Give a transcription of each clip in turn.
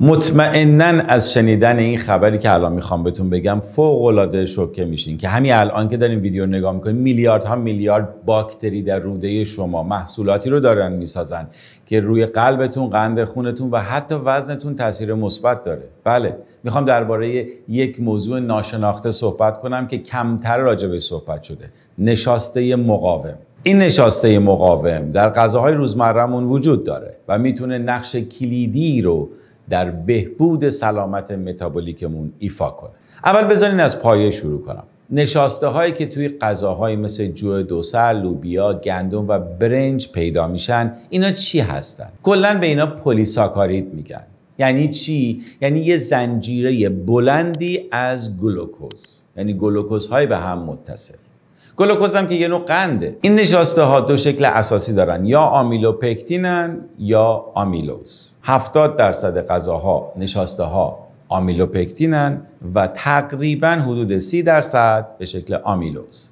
مطمئنا از شنیدن این خبری که الان میخوام بهتون بگم فوق العاده شوکه میشین که همین الان که دارین ویدیو نگاه میکنین میلیاردها میلیارد باکتری در روده شما محصولاتی رو دارن میسازن که روی قلبتون، قند خونتون و حتی وزنتون تاثیر مثبت داره. بله، میخوام درباره یک موضوع ناشناخته صحبت کنم که کمتر راجع به صحبت شده. نشاسته مقاوم. این نشاسته مقاوم در غذاهای روزمرهمون وجود داره و میتونه نقش کلیدی رو در بهبود سلامت متابولیکمون ایفا کنه اول بذارین از پایه شروع کنم نشاسته هایی که توی غذاهایی مثل جو دوسر، لوبیا، گندم و برنج پیدا میشن اینا چی هستن؟ کلا به اینا پلیساکارید میگن یعنی چی؟ یعنی یه زنجیره بلندی از گلوکوز یعنی گلوکوز های به هم متصل گلوکوز هم که یه نوع قنده این نشاسته ها دو شکل اساسی دارن یا آمیلوپکتینن یا آمیلوز هفتاد درصد غذاها نشاسته ها آمیلوپکتینن و تقریبا حدود سی درصد به شکل آمیلوز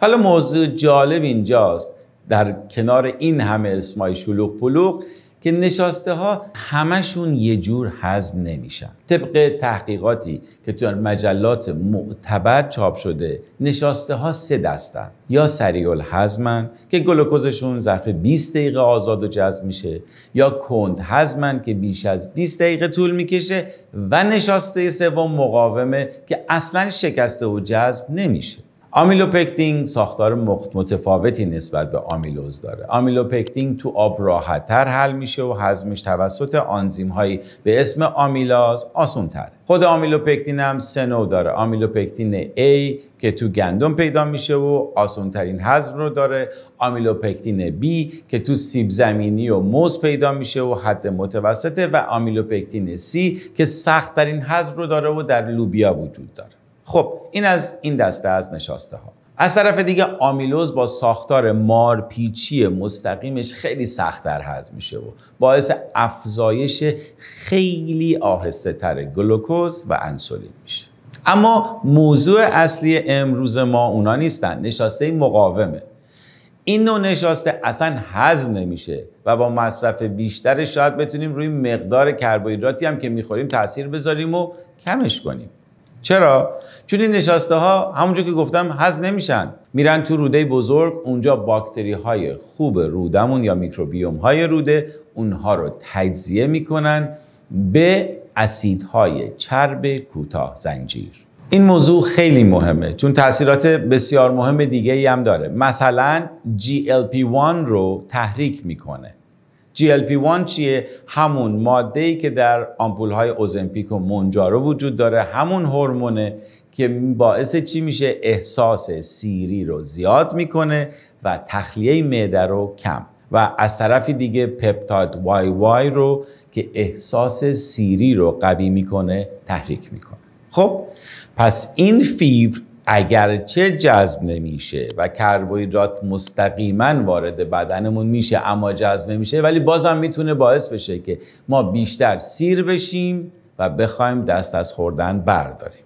حالا موضوع جالب اینجاست در کنار این همه اسمای شلوغ پلوغ که نشاسته ها همشون یه جور حزم نمیشن طبق تحقیقاتی که تو مجلات معتبر چاپ شده نشاسته ها سه دستن یا سریع الحزمن که گلوکوزشون ظرف 20 دقیقه آزاد و جذب میشه یا کند حزمن که بیش از 20 دقیقه طول میکشه و نشاسته سوم مقاومه که اصلا شکسته و جذب نمیشه آمیلوپکتین ساختار متفاوتی نسبت به آمیلوز داره آمیلوپکتین تو آب راحتتر حل میشه و هضمش توسط آنزیم هایی به اسم آمیلاز آسون تره خود آمیلوپکتین هم سه نوع داره آمیلوپکتین A که تو گندم پیدا میشه و آسون ترین هضم رو داره آمیلوپکتین B که تو سیب زمینی و موز پیدا میشه و حد متوسطه و آمیلوپکتین C که سخت ترین هضم رو داره و در لوبیا وجود داره خب این از این دسته از نشاسته ها از طرف دیگه آمیلوز با ساختار مارپیچی مستقیمش خیلی سخت در هضم میشه و باعث افزایش خیلی آهسته تر گلوکوز و انسولین میشه اما موضوع اصلی امروز ما اونا نیستن نشاسته مقاومه این نوع نشاسته اصلا هضم نمیشه و با مصرف بیشتر شاید بتونیم روی مقدار کربوهیدراتی هم که میخوریم تاثیر بذاریم و کمش کنیم چرا چون این نشاسته ها همونجور که گفتم هضم نمیشن میرن تو روده بزرگ اونجا باکتری های خوب رودمون یا میکروبیوم های روده اونها رو تجزیه میکنن به اسیدهای چرب کوتاه زنجیر این موضوع خیلی مهمه چون تاثیرات بسیار مهم دیگه ای هم داره مثلا GLP-1 رو تحریک میکنه GLP-1 چیه همون ماده ای که در آمپول های اوزمپیک و مونجارو وجود داره همون هورمونه که باعث چی میشه احساس سیری رو زیاد میکنه و تخلیه معده رو کم و از طرف دیگه پپتاید وای وای رو که احساس سیری رو قوی میکنه تحریک میکنه خب پس این فیبر اگرچه جذب نمیشه و کربوهیدرات مستقیما وارد بدنمون میشه اما جذب نمیشه ولی بازم میتونه باعث بشه که ما بیشتر سیر بشیم و بخوایم دست از خوردن برداریم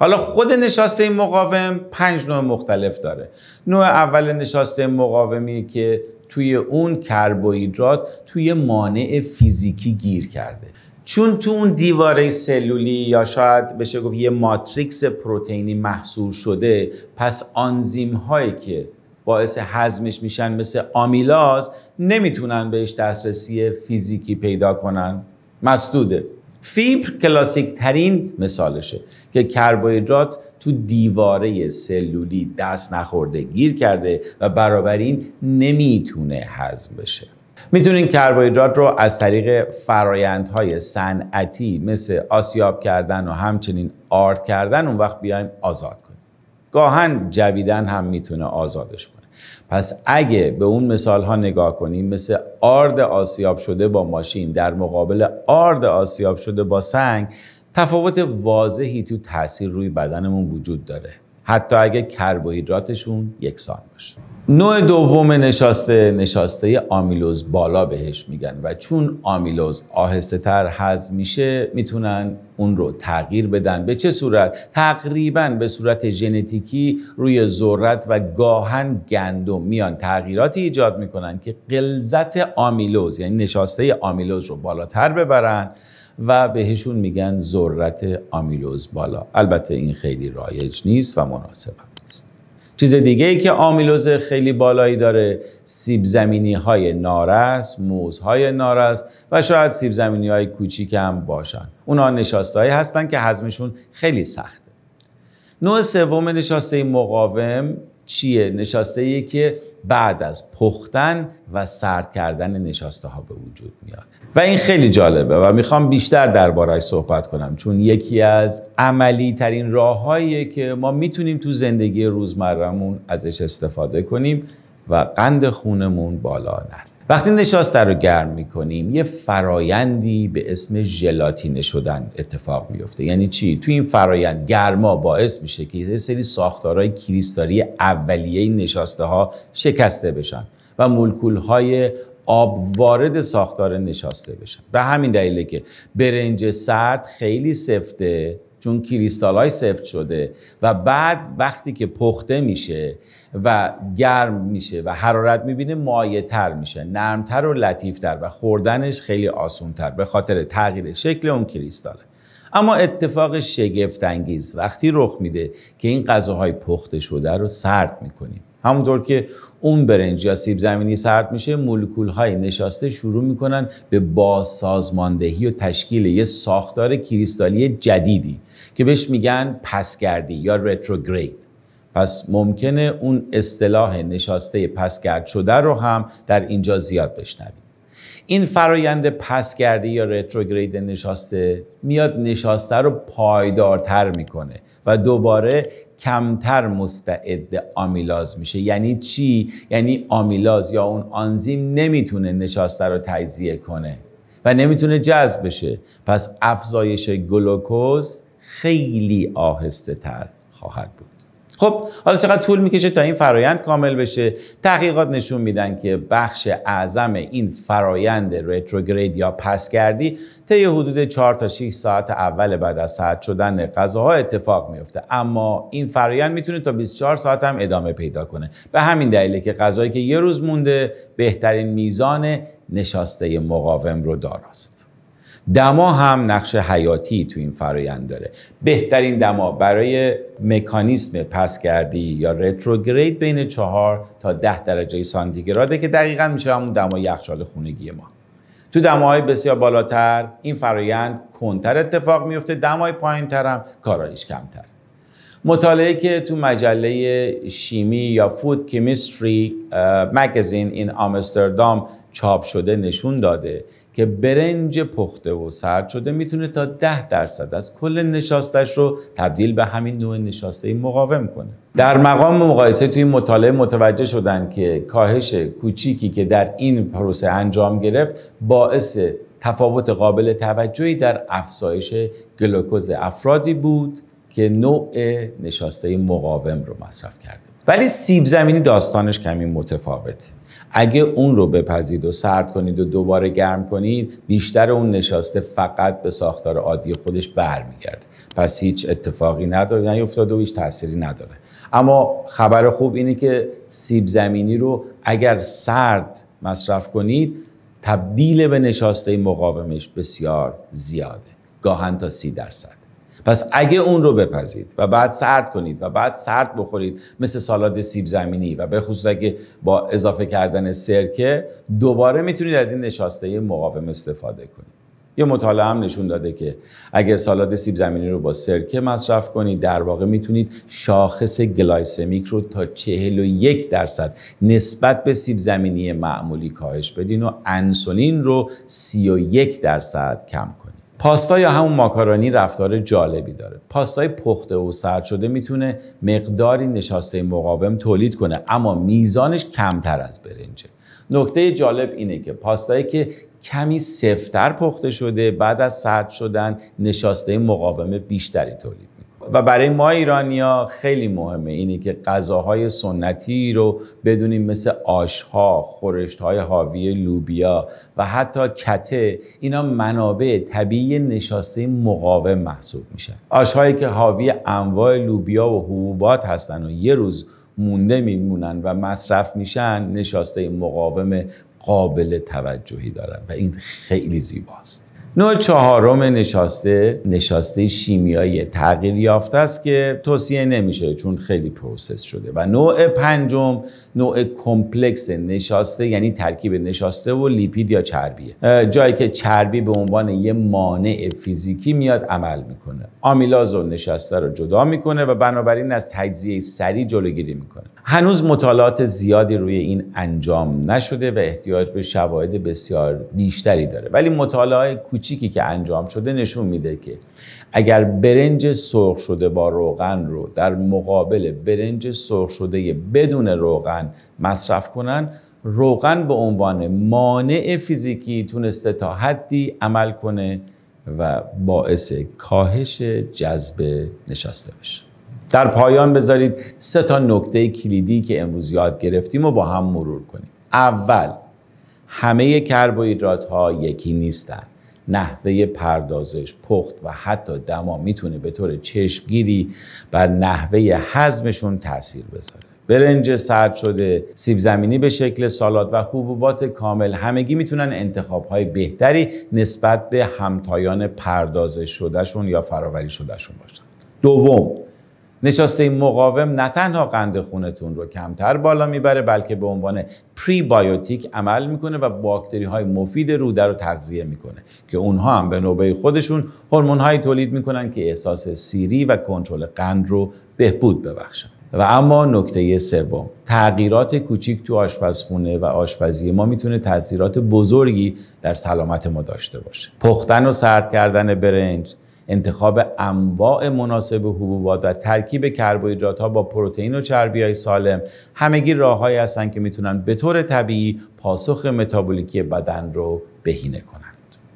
حالا خود نشاسته این مقاوم پنج نوع مختلف داره نوع اول نشاسته مقاومی که توی اون کربوهیدرات توی مانع فیزیکی گیر کرده چون تو اون دیواره سلولی یا شاید بشه گفت یه ماتریکس پروتئینی محصول شده پس آنزیم هایی که باعث هضمش میشن مثل آمیلاز نمیتونن بهش دسترسی فیزیکی پیدا کنن مسدوده فیبر کلاسیک ترین مثالشه که کربوهیدرات تو دیواره سلولی دست نخورده گیر کرده و برابر این نمیتونه هضم بشه میتونین کربوهیدرات رو از طریق فرایندهای صنعتی مثل آسیاب کردن و همچنین آرد کردن اون وقت بیایم آزاد کنیم گاهن جویدن هم میتونه آزادش کنه پس اگه به اون مثال ها نگاه کنیم مثل آرد آسیاب شده با ماشین در مقابل آرد آسیاب شده با سنگ تفاوت واضحی تو تاثیر روی بدنمون وجود داره حتی اگه کربوهیدراتشون یکسان باشه نوع دوم نشاسته نشاسته آمیلوز بالا بهش میگن و چون آمیلوز آهسته تر هضم میشه میتونن اون رو تغییر بدن به چه صورت تقریبا به صورت ژنتیکی روی ذرت و گاهن گندم میان تغییراتی ایجاد میکنن که قلزت آمیلوز یعنی نشاسته آمیلوز رو بالاتر ببرن و بهشون میگن ذرت آمیلوز بالا البته این خیلی رایج نیست و مناسب چیز دیگه ای که آمیلوز خیلی بالایی داره سیب زمینی های نارس، موز های نارس و شاید سیب زمینی های کوچیک هم باشن. اونها نشاسته هایی هستن که هضمشون خیلی سخته. نوع سوم نشاسته مقاوم چیه؟ نشاسته ای که بعد از پختن و سرد کردن نشاسته ها به وجود میاد و این خیلی جالبه و میخوام بیشتر دربارهش صحبت کنم چون یکی از عملی ترین راههاییه که ما میتونیم تو زندگی روزمرمون ازش استفاده کنیم و قند خونمون بالا نره وقتی نشاسته رو گرم میکنیم یه فرایندی به اسم ژلاتینه شدن اتفاق میفته یعنی چی تو این فرایند گرما باعث میشه که یه سری ساختارهای کریستالی اولیه نشاسته ها شکسته بشن و مولکول های آب وارد ساختار نشاسته بشن به همین دلیله که برنج سرد خیلی سفته چون کریستالای سفت شده و بعد وقتی که پخته میشه و گرم میشه و حرارت میبینه مایه تر میشه نرمتر و لطیفتر و خوردنش خیلی آسونتر به خاطر تغییر شکل اون کریستاله اما اتفاق شگفت انگیز وقتی رخ میده که این غذاهای پخته شده رو سرد میکنیم همونطور که اون برنج یا سیب زمینی سرد میشه مولکول های نشاسته شروع میکنن به سازماندهی و تشکیل یه ساختار کریستالی جدیدی که بهش میگن پسگردی یا رتروگرید پس ممکنه اون اصطلاح نشاسته پسگرد شده رو هم در اینجا زیاد بشنوید این فرایند پسگردی یا رتروگرید نشاسته میاد نشاسته رو پایدارتر میکنه و دوباره کمتر مستعد آمیلاز میشه یعنی چی یعنی آمیلاز یا اون آنزیم نمیتونه نشاسته رو تجزیه کنه و نمیتونه جذب بشه پس افزایش گلوکوز خیلی آهسته تر خواهد بود خب حالا چقدر طول میکشه تا این فرایند کامل بشه تحقیقات نشون میدن که بخش اعظم این فرایند رتروگرید یا پسگردی طی حدود 4 تا 6 ساعت اول بعد از ساعت شدن غذاها اتفاق میفته اما این فرایند میتونه تا 24 ساعت هم ادامه پیدا کنه به همین دلیله که غذایی که یه روز مونده بهترین میزان نشاسته مقاوم رو داراست دما هم نقش حیاتی تو این فرایند داره بهترین دما برای مکانیسم پسگردی یا رتروگرید بین چهار تا ده درجه سانتیگراده که دقیقا میشه همون دمای یخچال خونگی ما تو دماهای بسیار بالاتر این فرایند کنتر اتفاق میفته دمای تر هم کارایش کمتر مطالعه که تو مجله شیمی یا فود کیمیستری مگزین این آمستردام چاپ شده نشون داده که برنج پخته و سرد شده میتونه تا 10 درصد از کل نشاستش رو تبدیل به همین نوع نشاسته مقاوم کنه در مقام مقایسه توی مطالعه متوجه شدن که کاهش کوچیکی که در این پروسه انجام گرفت باعث تفاوت قابل توجهی در افزایش گلوکوز افرادی بود که نوع نشاسته مقاوم رو مصرف کرده ولی سیب زمینی داستانش کمی متفاوته اگه اون رو بپذید و سرد کنید و دوباره گرم کنید بیشتر اون نشاسته فقط به ساختار عادی خودش برمیگرده پس هیچ اتفاقی نداره نیفتاده و هیچ تأثیری نداره اما خبر خوب اینه که سیب زمینی رو اگر سرد مصرف کنید تبدیل به نشاسته مقاومش بسیار زیاده گاهن تا سی درصد پس اگه اون رو بپزید و بعد سرد کنید و بعد سرد بخورید مثل سالاد سیب زمینی و به خصوص اگه با اضافه کردن سرکه دوباره میتونید از این نشاسته مقاوم استفاده کنید یه مطالعه هم نشون داده که اگه سالاد سیب زمینی رو با سرکه مصرف کنید در واقع میتونید شاخص گلایسمیک رو تا 41 درصد نسبت به سیب زمینی معمولی کاهش بدین و انسولین رو 31 درصد کم کنید پاستا یا همون ماکارونی رفتار جالبی داره پاستای پخته و سرد شده میتونه مقداری نشاسته مقاوم تولید کنه اما میزانش کمتر از برنجه نکته جالب اینه که پاستایی که کمی سفتر پخته شده بعد از سرد شدن نشاسته مقاوم بیشتری تولید و برای ما ایرانیا خیلی مهمه اینه که غذاهای سنتی رو بدونیم مثل آشها، خورشتهای حاوی لوبیا و حتی کته اینا منابع طبیعی نشاسته مقاوم محسوب میشن آشهایی که حاوی انواع لوبیا و حبوبات هستن و یه روز مونده میمونن و مصرف میشن نشاسته مقاوم قابل توجهی دارن و این خیلی زیباست نوع چهارم نشاسته نشاسته شیمیایی تغییر یافته است که توصیه نمیشه چون خیلی پروسس شده و نوع پنجم نوع کمپلکس نشاسته یعنی ترکیب نشاسته و لیپید یا چربیه جایی که چربی به عنوان یه مانع فیزیکی میاد عمل میکنه آمیلاز و نشاسته رو جدا میکنه و بنابراین از تجزیه سری جلوگیری میکنه هنوز مطالعات زیادی روی این انجام نشده و احتیاج به شواهد بسیار بیشتری داره ولی مطالعات کوچیکی که انجام شده نشون میده که اگر برنج سرخ شده با روغن رو در مقابل برنج سرخ شده بدون روغن مصرف کنن روغن به عنوان مانع فیزیکی تونسته تا حدی عمل کنه و باعث کاهش جذب نشسته بشه در پایان بذارید سه تا نکته کلیدی که امروز یاد گرفتیم رو با هم مرور کنیم اول همه کربوهیدرات ها یکی نیستند نحوه پردازش، پخت و حتی دما میتونه به طور چشمگیری بر نحوه هضمشون تاثیر بذاره. برنج سرد شده، سیب زمینی به شکل سالاد و حبوبات کامل همگی میتونن انتخابهای بهتری نسبت به همتایان پردازش شدهشون یا فراوری شدهشون باشن. دوم نشاسته این مقاوم نه تنها قند خونتون رو کمتر بالا میبره بلکه به عنوان پری بایوتیک عمل میکنه و باکتری های مفید روده رو تغذیه میکنه که اونها هم به نوبه خودشون هورمون هایی تولید میکنن که احساس سیری و کنترل قند رو بهبود ببخشن و اما نکته سوم تغییرات کوچیک تو آشپزخونه و آشپزی ما میتونه تاثیرات بزرگی در سلامت ما داشته باشه پختن و سرد کردن برنج انتخاب انواع مناسب حبوبات و ترکیب کربوهیدرات ها با پروتئین و چربی های سالم همگی راههایی هستند که میتونن به طور طبیعی پاسخ متابولیکی بدن رو بهینه کنن